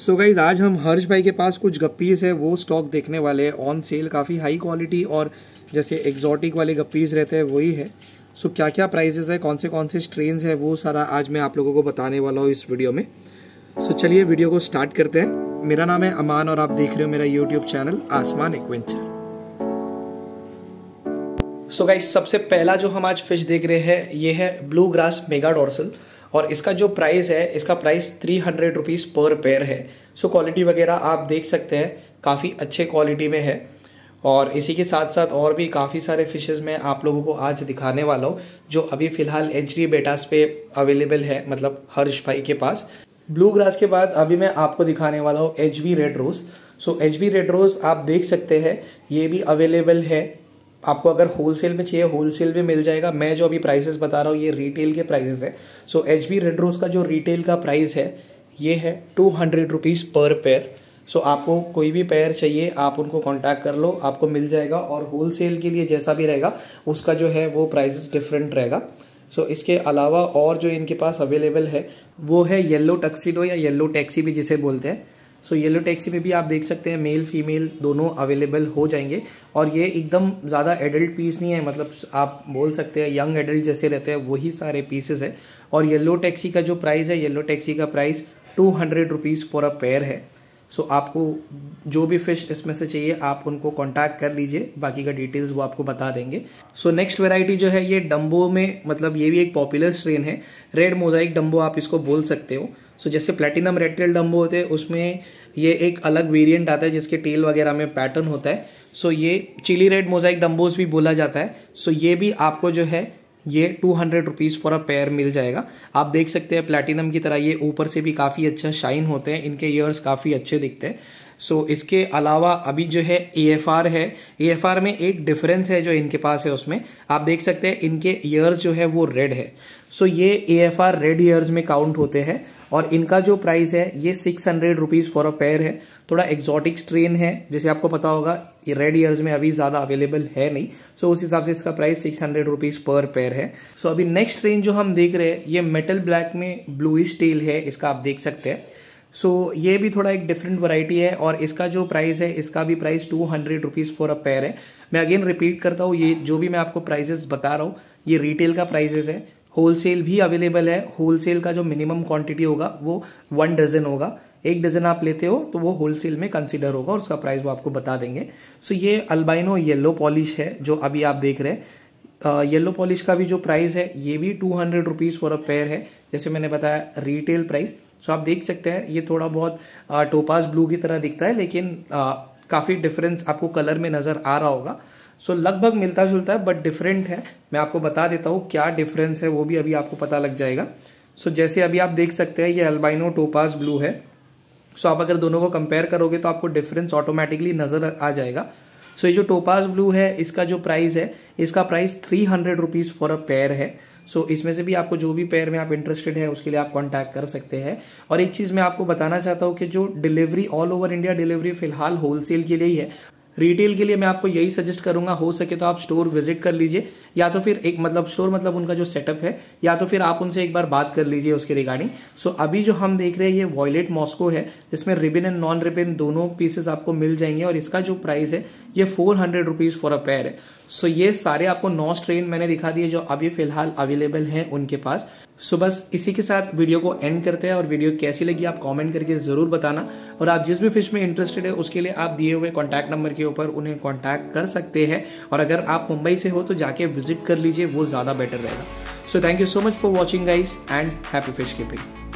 सो so guys आज हम हर्ष भाई के पास कुछ गप्पीज़ है वो स्टॉक देखने वाले हैं ऑन सेल काफ़ी हाई क्वालिटी और जैसे एग्जॉटिक वाले गप्पीज़ रहते हैं वही है सो so, क्या क्या प्राइजेज़ है कौन से कौन से स्ट्रेन्स है वो सारा आज मैं आप लोगों को बताने वाला हूँ इस वीडियो में सो so, चलिए वीडियो को स्टार्ट करते हैं मेरा नाम है अमान और आप देख रहे हो मेरा यूट्यूब चैनल आसमान एक्वेंचर सो so गाइस सबसे पहला जो हम आज फिश देख रहे हैं ये है ब्लू ग्रास मेगा डॉर्सल और इसका जो प्राइस है इसका price three hundred rupees per pair है सो क्वालिटी वगैरह आप देख सकते हैं काफ़ी अच्छे क्वालिटी में है और इसी के साथ साथ और भी काफ़ी सारे फिशेज़ मैं आप लोगों को आज दिखाने वाला हूँ जो अभी फ़िलहाल एच डी बेटास पे अवेलेबल है मतलब हर्ष भाई के पास ब्लू ग्रास के बाद अभी मैं आपको दिखाने वाला हूँ H B red rose so H B red rose आप देख सकते हैं ये भी अवेलेबल है आपको अगर होलसेल में चाहिए होलसेल में मिल जाएगा मैं जो अभी प्राइसेस बता रहा हूँ ये रिटेल के प्राइसेस हैं so H B red rose का जो रिटेल का प्राइस है ये है two hundred rupees per pair so आपको कोई भी पेयर चाहिए आप उनको कांटेक्ट कर लो आपको मिल जाएगा और होल सेल के लिए जैसा भी रहेगा उसका जो है वो प्राइसेस डिफरेंट रहेगा सो so, इसके अलावा और जो इनके पास अवेलेबल है वो है येल्लो टक्सीडो या येल्लो टैक्सी भी जिसे बोलते हैं सो येलो टैक्सी में भी आप देख सकते हैं मेल फीमेल दोनों अवेलेबल हो जाएंगे और ये एकदम ज़्यादा एडल्ट पीस नहीं है मतलब आप बोल सकते हैं यंग एडल्ट जैसे रहते हैं वही सारे पीसेस है और येलो टैक्सी का जो प्राइस है येलो टैक्सी का price two hundred rupees for a pair है सो आपको जो भी फिश इसमें से चाहिए आप उनको कांटेक्ट कर लीजिए बाकी का डिटेल्स वो आपको बता देंगे सो नेक्स्ट वेराइटी जो है ये डम्बो में मतलब ये भी एक पॉपुलर स्ट्रेन है रेड मोजाइक डम्बो आप इसको बोल सकते हो सो so, जैसे प्लेटिनम रेड टेल डम्बो होते हैं उसमें ये एक अलग वेरिएंट आता है जिसके टेल वगैरह में पैटर्न होता है सो so, ये चिली रेड मोजाइक डम्बोज भी बोला जाता है सो so, ये भी आपको जो है ये two hundred rupees for a pair मिल जाएगा आप देख सकते हैं प्लेटिनम की तरह ये ऊपर से भी काफ़ी अच्छा शाइन होते हैं इनके ईयर्स काफ़ी अच्छे दिखते हैं सो so, इसके अलावा अभी जो है ए एफ आर है ए एफ आर में एक डिफरेंस है जो इनके पास है उसमें आप देख सकते हैं इनके ईयर्स जो है वो रेड है सो so, ये A F R red ears में काउंट होते हैं और इनका जो प्राइस है ये six hundred rupees for a pair है थोड़ा एक्जॉटिक स्ट्रेन है जैसे आपको पता होगा ये रेड ईयर्स में अभी ज़्यादा अवेलेबल है नहीं सो उस हिसाब से इसका price six hundred rupees per pair है सो अभी नेक्स्ट ट्रेन जो हम देख रहे हैं ये मेटल ब्लैक में ब्लूइश टेल है इसका आप देख सकते हैं सो so, ये भी थोड़ा एक डिफरेंट वैरायटी है और इसका जो प्राइस है इसका भी price two hundred rupees for a pair है मैं अगेन रिपीट करता हूँ ये जो भी मैं आपको प्राइजेस बता रहा हूँ ये रिटेल का प्राइजेस है होलसेल भी अवेलेबल है होलसेल का जो मिनिमम क्वांटिटी होगा वो वन डजन होगा एक डजन आप लेते हो तो वो होलसेल में कंसिडर होगा और उसका प्राइस वो आपको बता देंगे सो ये अल्बाइनो येलो पॉलिश है जो अभी आप देख रहे हैं येलो पॉलिश का भी जो प्राइस है ये भी two hundred rupees for a pair है जैसे मैंने बताया रिटेल प्राइस सो आप देख सकते हैं ये थोड़ा बहुत टोपास ब्लू की तरह दिखता है लेकिन काफ़ी डिफरेंस आपको कलर में नज़र आ रहा होगा सो so, लगभग मिलता जुलता है बट डिफरेंट है मैं आपको बता देता हूँ क्या डिफरेंस है वो भी अभी आपको पता लग जाएगा सो so, जैसे अभी आप देख सकते हैं ये अल्बाइनो टोपास ब्लू है सो so, आप अगर दोनों को कंपेयर करोगे तो आपको डिफरेंस ऑटोमेटिकली नज़र आ जाएगा सो so, ये जो टोपास ब्लू है इसका जो प्राइस है इसका price three hundred rupees for a pair है सो so, इसमें से भी आपको जो भी पेयर में आप इंटरेस्टेड है उसके लिए आप कॉन्टैक्ट कर सकते हैं और एक चीज़ मैं आपको बताना चाहता हूँ कि जो delivery all over India delivery फिलहाल होलसेल के लिए ही है रिटेल के लिए मैं आपको यही सजेस्ट करूंगा हो सके तो आप स्टोर विजिट कर लीजिए या तो फिर एक मतलब स्टोर मतलब उनका जो सेटअप है या तो फिर आप उनसे एक बार बात कर लीजिए उसके रिगार्डिंग सो so, अभी जो हम देख रहे हैं ये वॉयलेट मॉस्को है जिसमें रिबिन एंड नॉन रिबिन दोनों पीसेस आपको मिल जाएंगे और इसका जो प्राइस है ये four hundred rupees for a pair है सो ये सारे आपको नौ स्ट्रेन मैंने दिखा दिए जो अभी फिलहाल अवेलेबल हैं उनके पास सो बस इसी के साथ वीडियो को एंड करते हैं और वीडियो कैसी लगी आप कमेंट करके ज़रूर बताना और आप जिस भी फिश में इंटरेस्टेड है उसके लिए आप दिए हुए कॉन्टैक्ट नंबर के ऊपर उन्हें कॉन्टैक्ट कर सकते हैं और अगर आप मुंबई से हो तो जाके विजिट कर लीजिए वो ज़्यादा बेटर रहेगा so thank you so much for watching guys and happy fish keeping